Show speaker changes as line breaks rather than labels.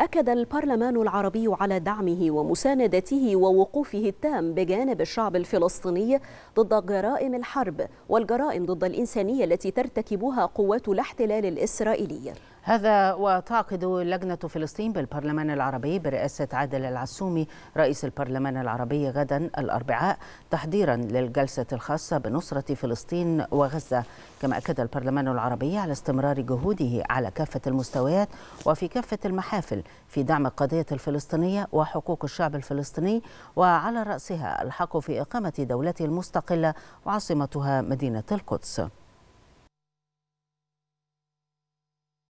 أكد البرلمان العربي على دعمه ومساندته ووقوفه التام بجانب الشعب الفلسطيني ضد جرائم الحرب والجرائم ضد الإنسانية التي ترتكبها قوات الاحتلال الإسرائيلي هذا وتعقد
لجنة فلسطين بالبرلمان العربي برئاسة عادل العسومي رئيس البرلمان العربي غدا الأربعاء تحضيرا للجلسة الخاصة بنصرة فلسطين وغزة كما أكد البرلمان العربي على استمرار جهوده على كافة المستويات وفي كافة المحافل في دعم القضية الفلسطينية وحقوق الشعب الفلسطيني وعلى رأسها الحق في إقامة دولته المستقلة وعاصمتها مدينة القدس